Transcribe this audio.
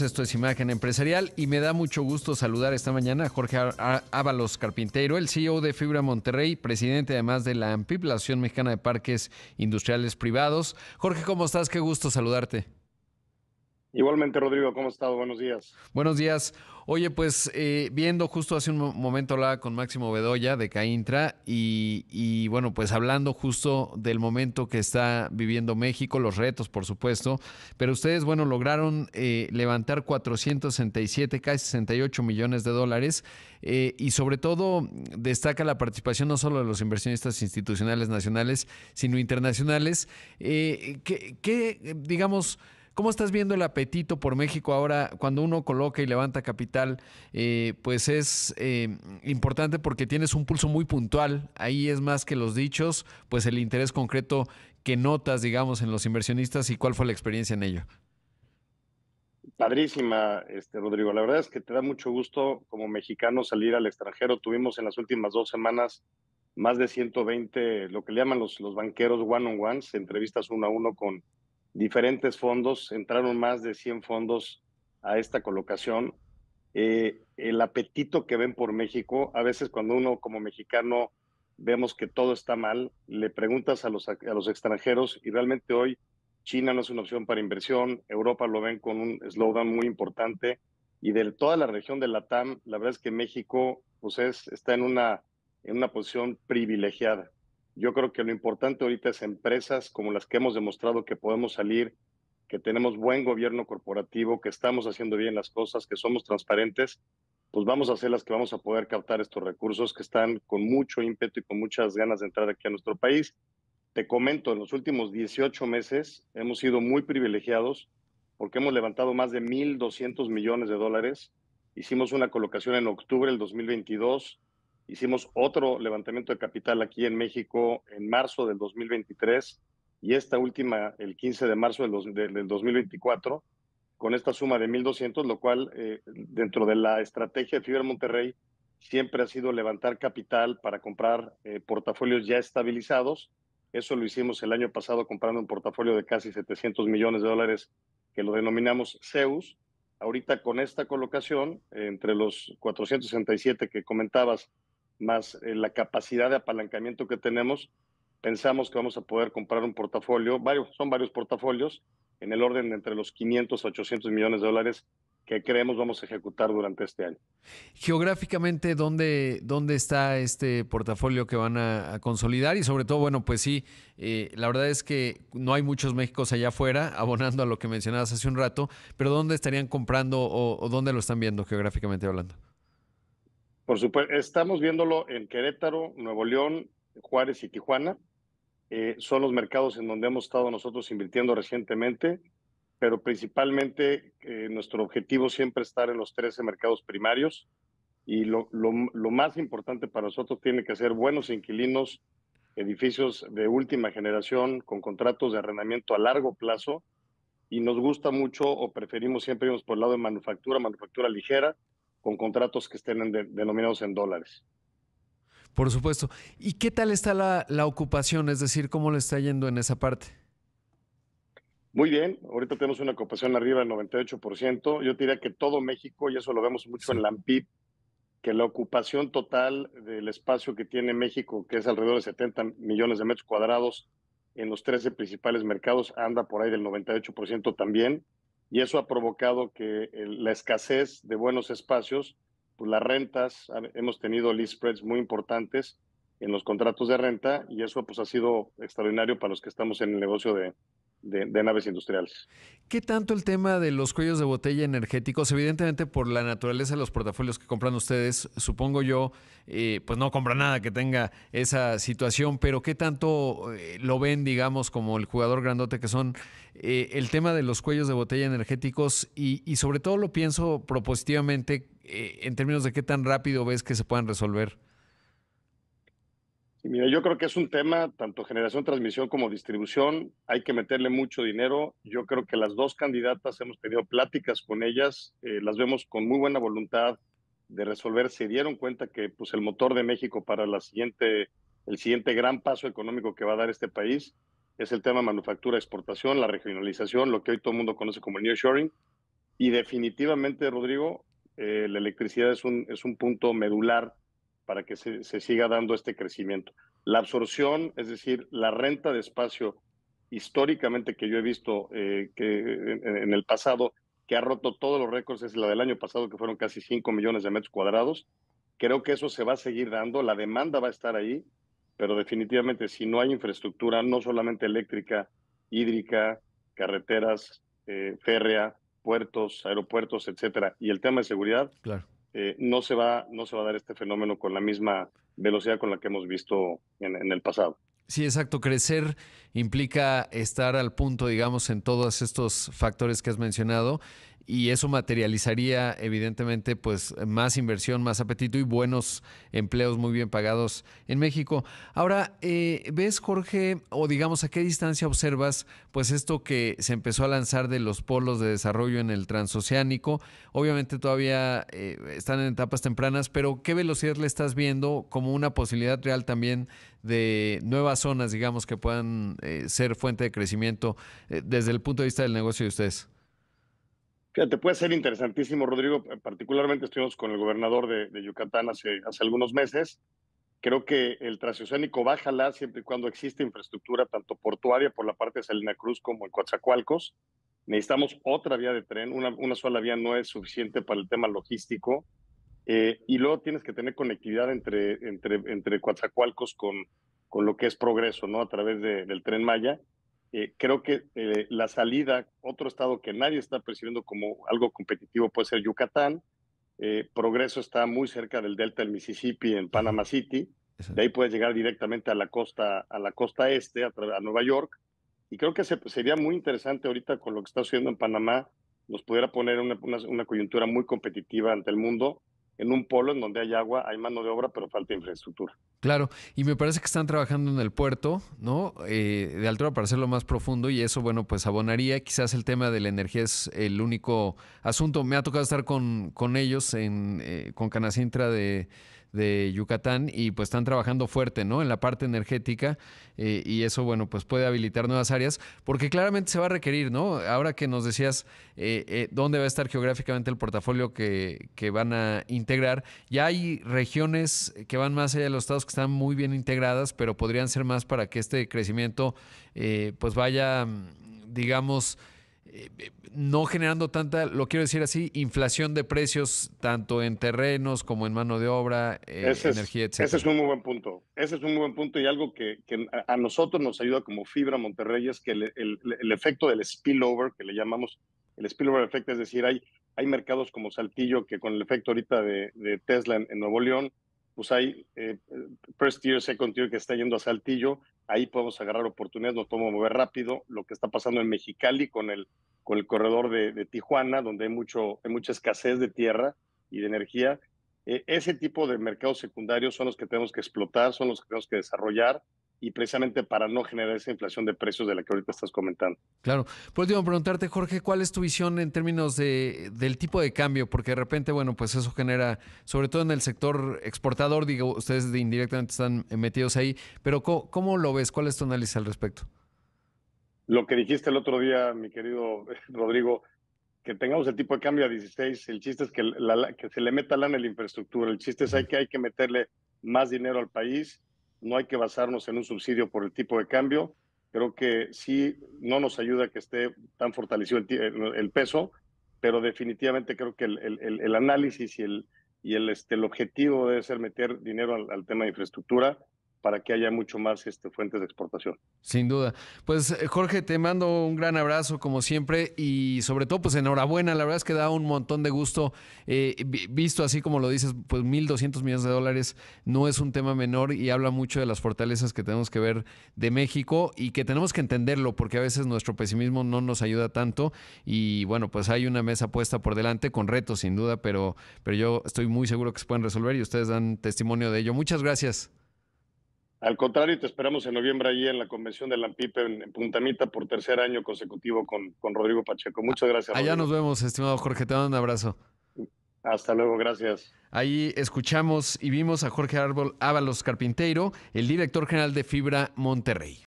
Esto es Imagen Empresarial y me da mucho gusto saludar esta mañana a Jorge Ábalos Carpintero, el CEO de Fibra Monterrey, presidente además de la AMPIP, la Asociación Mexicana de Parques Industriales Privados. Jorge, ¿cómo estás? Qué gusto saludarte. Igualmente, Rodrigo, ¿cómo estado? Buenos días. Buenos días. Oye, pues eh, viendo justo hace un momento la con Máximo Bedoya de Caintra y, bueno, pues hablando justo del momento que está viviendo México, los retos, por supuesto, pero ustedes, bueno, lograron eh, levantar 467, casi 68 millones de dólares eh, y sobre todo destaca la participación no solo de los inversionistas institucionales nacionales, sino internacionales. ¿Qué, digamos, ¿Cómo estás viendo el apetito por México ahora cuando uno coloca y levanta capital? Eh, pues es eh, importante porque tienes un pulso muy puntual, ahí es más que los dichos, pues el interés concreto que notas, digamos, en los inversionistas y cuál fue la experiencia en ello. Padrísima, este, Rodrigo. La verdad es que te da mucho gusto como mexicano salir al extranjero. Tuvimos en las últimas dos semanas más de 120, lo que le llaman los, los banqueros one-on-ones, entrevistas uno a uno con diferentes fondos, entraron más de 100 fondos a esta colocación. Eh, el apetito que ven por México, a veces cuando uno como mexicano vemos que todo está mal, le preguntas a los, a los extranjeros y realmente hoy China no es una opción para inversión, Europa lo ven con un slowdown muy importante y de toda la región de Latam, la verdad es que México pues es, está en una, en una posición privilegiada. Yo creo que lo importante ahorita es empresas como las que hemos demostrado que podemos salir, que tenemos buen gobierno corporativo, que estamos haciendo bien las cosas, que somos transparentes, pues vamos a ser las que vamos a poder captar estos recursos que están con mucho ímpetu y con muchas ganas de entrar aquí a nuestro país. Te comento, en los últimos 18 meses hemos sido muy privilegiados porque hemos levantado más de 1.200 millones de dólares. Hicimos una colocación en octubre del 2022 Hicimos otro levantamiento de capital aquí en México en marzo del 2023 y esta última el 15 de marzo del, 2024 con esta suma de 1.200, lo cual eh, dentro de la estrategia de Fibra Monterrey siempre ha sido levantar capital para comprar eh, portafolios ya estabilizados. Eso lo hicimos el año pasado comprando un portafolio de casi 700 millones de dólares que lo denominamos Zeus. Ahorita con esta colocación, entre los 467 que comentabas más eh, la capacidad de apalancamiento que tenemos, pensamos que vamos a poder comprar un portafolio, varios, son varios portafolios, en el orden entre los 500 a 800 millones de dólares que creemos vamos a ejecutar durante este año. Geográficamente, ¿dónde, dónde está este portafolio que van a, consolidar? Y sobre todo, bueno, pues sí, eh, la verdad es que no hay muchos Méxicos allá afuera, abonando a lo que mencionabas hace un rato, pero ¿dónde estarían comprando o dónde lo están viendo geográficamente hablando? Por supuesto, estamos viéndolo en Querétaro, Nuevo León, Juárez y Tijuana. Eh, son los mercados en donde hemos estado nosotros invirtiendo recientemente, pero principalmente eh, nuestro objetivo siempre es estar en los 13 mercados primarios y lo, lo, más importante para nosotros tiene que ser buenos inquilinos, edificios de última generación con contratos de arrendamiento a largo plazo y nos gusta mucho o preferimos siempre irnos por el lado de manufactura, manufactura ligera, con contratos que estén denominados en dólares. Por supuesto. ¿Y qué tal está la, ocupación? Es decir, ¿cómo le está yendo en esa parte? Muy bien, ahorita tenemos una ocupación arriba del 98%. Yo diría que todo México, y eso lo vemos mucho en la AMPIP, que la ocupación total del espacio que tiene México, que es alrededor de 70 millones de metros cuadrados en los 13 principales mercados, anda por ahí del 98% también y eso ha provocado que la escasez de buenos espacios, pues las rentas, hemos tenido lease spreads muy importantes en los contratos de renta y eso pues ha sido extraordinario para los que estamos en el negocio de, de, naves industriales. ¿Qué tanto el tema de los cuellos de botella energéticos? Evidentemente por la naturaleza de los portafolios que compran ustedes, supongo yo, eh, pues no compra nada que tenga esa situación, pero ¿qué tanto eh, lo ven, digamos, como el jugador grandote que son eh, el tema de los cuellos de botella energéticos? Y, y sobre todo lo pienso propositivamente en términos de qué tan rápido ves que se puedan resolver mira, yo creo que es un tema, tanto generación, transmisión como distribución, hay que meterle mucho dinero. Yo creo que las dos candidatas hemos tenido pláticas con ellas, eh, las vemos con muy buena voluntad de resolver. Se dieron cuenta que pues, el motor de México para la siguiente, el siguiente gran paso económico que va a dar este país es el tema manufactura, exportación, la regionalización, lo que hoy todo el mundo conoce como el nearshoring. Y definitivamente, Rodrigo, eh, la electricidad es un, es un punto medular para que se, siga dando este crecimiento. La absorción, es decir, la renta de espacio históricamente que yo he visto eh, que en, el pasado que ha roto todos los récords es la del año pasado que fueron casi 5 millones de metros cuadrados. Creo que eso se va a seguir dando, la demanda va a estar ahí, pero definitivamente si no hay infraestructura, no solamente eléctrica, hídrica, carreteras, eh, férrea, puertos, aeropuertos, etcétera, y el tema de seguridad, claro. Eh, no, se va, no se va a dar este fenómeno con la misma velocidad con la que hemos visto en, en el pasado. Sí, exacto. Crecer implica estar al punto, digamos, en todos estos factores que has mencionado y eso materializaría evidentemente pues más inversión, más apetito y buenos empleos muy bien pagados en México. Ahora, eh, ¿ves Jorge o digamos a qué distancia observas pues esto que se empezó a lanzar de los polos de desarrollo en el transoceánico? Obviamente todavía eh, están en etapas tempranas, pero ¿qué velocidad le estás viendo como una posibilidad real también de nuevas zonas, digamos, que puedan eh, ser fuente de crecimiento desde el punto de vista del negocio de ustedes? Fíjate, puede ser interesantísimo, Rodrigo. Eh, particularmente estuvimos con el gobernador de, Yucatán hace, algunos meses. Creo que el transoceánico la siempre y cuando existe infraestructura tanto portuaria por la parte de Salina Cruz como en Coatzacoalcos. Necesitamos otra vía de tren, una, sola vía no es suficiente para el tema logístico. Eh, y luego tienes que tener conectividad entre, entre, entre Coatzacoalcos con, con lo que es progreso, ¿no? A través del tren Maya. Eh, creo que eh, la salida, otro estado que nadie está percibiendo como algo competitivo puede ser Yucatán. Eh, Progreso está muy cerca del delta del Mississippi en Panama City. De ahí puedes llegar directamente a la costa, a la costa este, a, Nueva York. Y creo que pues, sería muy interesante ahorita con lo que está sucediendo en Panamá, nos pudiera poner una, una coyuntura muy competitiva ante el mundo en un polo en donde hay agua, hay mano de obra, pero falta infraestructura. Claro, y me parece que están trabajando en el puerto, ¿no? Eh, de altura para hacerlo más profundo y eso, bueno, pues abonaría. Quizás el tema de la energía es el único asunto. Me ha tocado estar con, con ellos, en, eh, con Canacintra de de Yucatán y pues están trabajando fuerte, ¿no? En la parte energética eh, y eso, bueno, pues puede habilitar nuevas áreas porque claramente se va a requerir, ¿no? Ahora que nos decías eh, eh, dónde va a estar geográficamente el portafolio que, que, van a integrar, ya hay regiones que van más allá de los estados que están muy bien integradas, pero podrían ser más para que este crecimiento pues vaya, mm, digamos, eh, eh, no generando tanta, lo quiero decir así, inflación de precios tanto en terrenos como en mano de obra, energía, eh, etc. Ese es un muy buen punto. Ese es un muy buen punto y algo que, a nosotros nos ayuda como Fibra Monterrey es que el, efecto del spillover, que le llamamos el spillover effect, es decir, hay, hay mercados como Saltillo que con el efecto ahorita de, Tesla en Nuevo León, pues hay eh, first tier, second tier que está yendo a Saltillo, ahí podemos agarrar oportunidades, nos tomo mover rápido, lo que está pasando en Mexicali con el, con el corredor de, Tijuana, donde hay, mucho, mucha escasez de tierra y de energía. Eh, ese tipo de mercados secundarios son los que tenemos que explotar, son los que tenemos que desarrollar y precisamente para no generar esa inflación de precios de la que ahorita estás comentando. Claro. Por pues último, preguntarte, Jorge, ¿cuál es tu visión en términos de, del tipo de cambio? Porque de repente, bueno, pues eso genera, sobre todo en el sector exportador, digo, ustedes indirectamente están metidos ahí, pero ¿cómo, lo ves? ¿Cuál es tu análisis al respecto? Lo que dijiste el otro día, mi querido Rodrigo, que tengamos el tipo de cambio a 16, el chiste es que, se le meta la en la infraestructura, el chiste es que hay que meterle más dinero al país no hay que basarnos en un subsidio por el tipo de cambio. Creo que sí, no nos ayuda que esté tan fortalecido el, peso, pero definitivamente creo que el, análisis y este, el, objetivo debe ser meter dinero al tema de infraestructura para que haya mucho más este, fuentes de exportación. Sin duda. Pues eh, Jorge, te mando un gran abrazo como siempre y sobre todo pues enhorabuena, la verdad es que da un montón de gusto, eh, visto así como lo dices, pues 1.200 millones de dólares no es un tema menor y habla mucho de las fortalezas que tenemos que ver de México y que tenemos que entenderlo porque a veces nuestro pesimismo no nos ayuda tanto y bueno, pues hay una mesa puesta por delante con retos sin duda, pero, pero yo estoy muy seguro que se pueden resolver y ustedes dan testimonio de ello. Muchas gracias. Al contrario, te esperamos en noviembre allí en la convención de la e en, en Puntamita por tercer año consecutivo con, con Rodrigo Pacheco. Muchas gracias. Allá nos vemos, estimado Jorge. Te mando un abrazo. Hasta luego, gracias. Ahí escuchamos y vimos a Jorge Árbol Ábalos Carpinteiro, el director general de Fibra Monterrey.